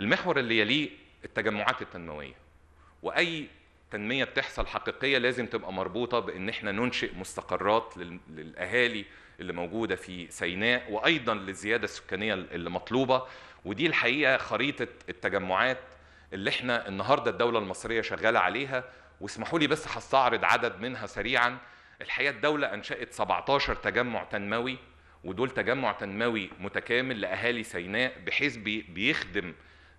المحور اللي يليه التجمعات التنمويه واي تنميه بتحصل حقيقيه لازم تبقى مربوطه بان احنا ننشئ مستقرات للاهالي اللي موجوده في سيناء وايضا للزياده السكانيه اللي مطلوبه ودي الحقيقه خريطه التجمعات اللي احنا النهارده الدوله المصريه شغاله عليها واسمحوا لي بس هستعرض عدد منها سريعا الحقيقه الدوله انشات 17 تجمع تنموي ودول تجمع تنموي متكامل لاهالي سيناء بحيث بيخدم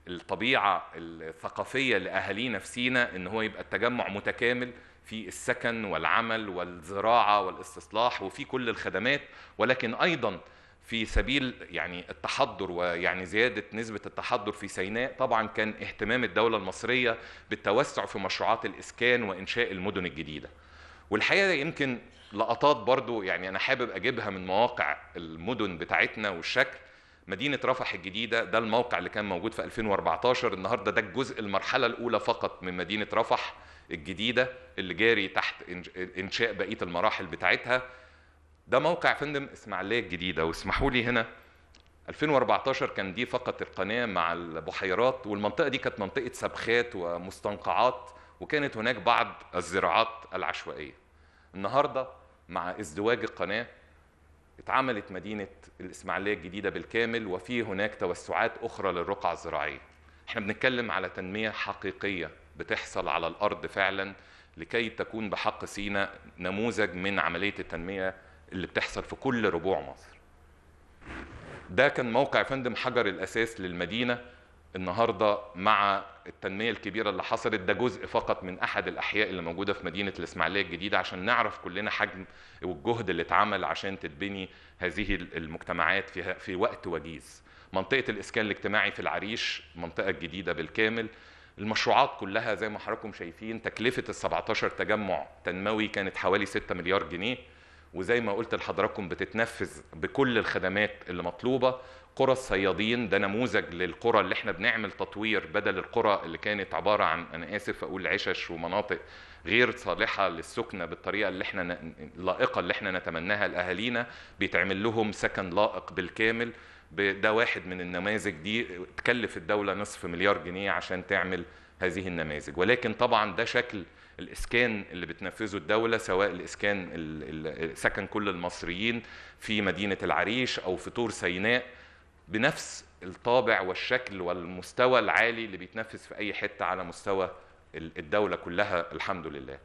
الطبيعه الثقافيه لاهالينا في سينا ان هو يبقى التجمع متكامل في السكن والعمل والزراعه والاستصلاح وفي كل الخدمات ولكن ايضا في سبيل يعني التحضر ويعني زياده نسبه التحضر في سيناء طبعا كان اهتمام الدوله المصريه بالتوسع في مشروعات الاسكان وانشاء المدن الجديده. والحقيقه يمكن لقطات برضو يعني انا حابب اجيبها من مواقع المدن بتاعتنا والشكل مدينة رفح الجديدة ده الموقع اللي كان موجود في 2014 النهاردة ده الجزء المرحلة الأولى فقط من مدينة رفح الجديدة اللي جاري تحت إنشاء بقية المراحل بتاعتها ده موقع فندم إسماعيلية الجديدة واسمحوا لي هنا 2014 كان دي فقط القناة مع البحيرات والمنطقة دي كانت منطقة سبخات ومستنقعات وكانت هناك بعض الزراعات العشوائية النهاردة مع ازدواج القناة اتعملت مدينة الإسماعيلية الجديدة بالكامل وفي هناك توسعات أخرى للرقعة الزراعية احنا بنتكلم على تنمية حقيقية بتحصل على الأرض فعلا لكي تكون بحق سينا نموذج من عملية التنمية اللي بتحصل في كل ربوع مصر ده كان موقع فندم حجر الأساس للمدينة النهارده مع التنميه الكبيره اللي حصلت ده جزء فقط من احد الاحياء اللي موجوده في مدينه الاسماعيليه الجديده عشان نعرف كلنا حجم والجهد اللي اتعمل عشان تتبني هذه المجتمعات في في وقت وجيز. منطقه الاسكان الاجتماعي في العريش المنطقه الجديده بالكامل المشروعات كلها زي ما حضراتكم شايفين تكلفه ال 17 تجمع تنموي كانت حوالي 6 مليار جنيه وزي ما قلت لحضراتكم بتتنفذ بكل الخدمات اللي مطلوبه قرى الصيادين ده نموذج للقرى اللي احنا بنعمل تطوير بدل القرى اللي كانت عباره عن انا اسف اقول عشش ومناطق غير صالحه للسكنه بالطريقه اللي احنا اللائقه اللي احنا نتمناها لاهالينا بيتعمل لهم سكن لائق بالكامل ده واحد من النماذج دي تكلف الدوله نصف مليار جنيه عشان تعمل هذه النماذج ولكن طبعا ده شكل الاسكان اللي بتنفذه الدوله سواء الاسكان سكن كل المصريين في مدينه العريش او في طور سيناء بنفس الطابع والشكل والمستوى العالي اللي بيتنفذ في اي حته على مستوى الدوله كلها الحمد لله.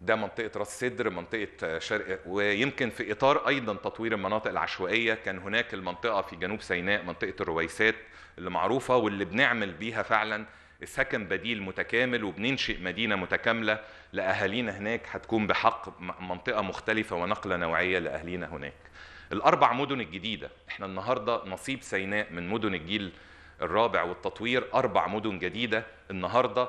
ده منطقه راس سدر منطقه آه، شرق ويمكن في اطار ايضا تطوير المناطق العشوائيه كان هناك المنطقه في جنوب سيناء منطقه الرويسات اللي معروفه واللي بنعمل بيها فعلا سكن بديل متكامل وبننشئ مدينه متكامله لاهالينا هناك هتكون بحق منطقه مختلفه ونقله نوعيه لاهالينا هناك. الاربع مدن الجديده احنا النهارده نصيب سيناء من مدن الجيل الرابع والتطوير اربع مدن جديده النهارده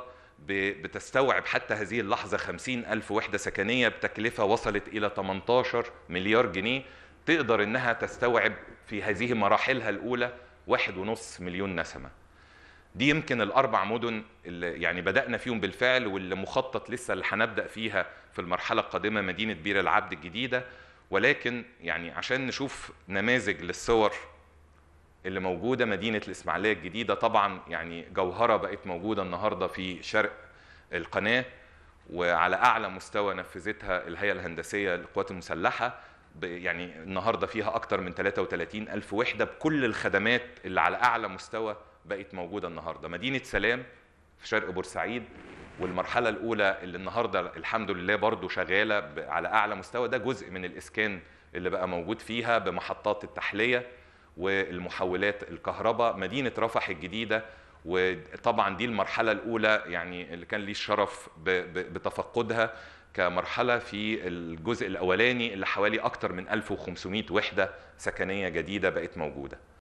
بتستوعب حتى هذه اللحظة 50 ألف وحدة سكنية بتكلفة وصلت إلى 18 مليار جنيه تقدر إنها تستوعب في هذه مراحلها الأولى 1.5 مليون نسمة دي يمكن الأربع مدن اللي يعني بدأنا فيهم بالفعل واللي مخطط لسه اللي هنبدأ فيها في المرحلة القادمة مدينة بير العبد الجديدة ولكن يعني عشان نشوف نماذج للصور اللي موجوده مدينه الاسماعيليه الجديده طبعا يعني جوهره بقت موجوده النهارده في شرق القناه وعلى اعلى مستوى نفذتها الهيئه الهندسيه للقوات المسلحه يعني النهارده فيها اكتر من 33 الف وحده بكل الخدمات اللي على اعلى مستوى بقت موجوده النهارده مدينه سلام في شرق بورسعيد والمرحله الاولى اللي النهارده الحمد لله برضو شغاله على اعلى مستوى ده جزء من الاسكان اللي بقى موجود فيها بمحطات التحليه والمحولات الكهرباء مدينه رفح الجديده وطبعا دي المرحله الاولى يعني اللي كان لي الشرف بتفقدها كمرحله في الجزء الاولاني اللي حوالي اكتر من 1500 وحده سكنيه جديده بقت موجوده